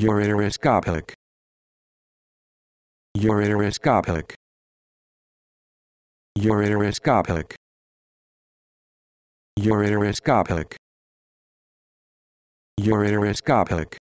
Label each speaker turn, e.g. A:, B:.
A: ureteroscopic ureteroscopic ureteroscopic ureteroscopic ureteroscopic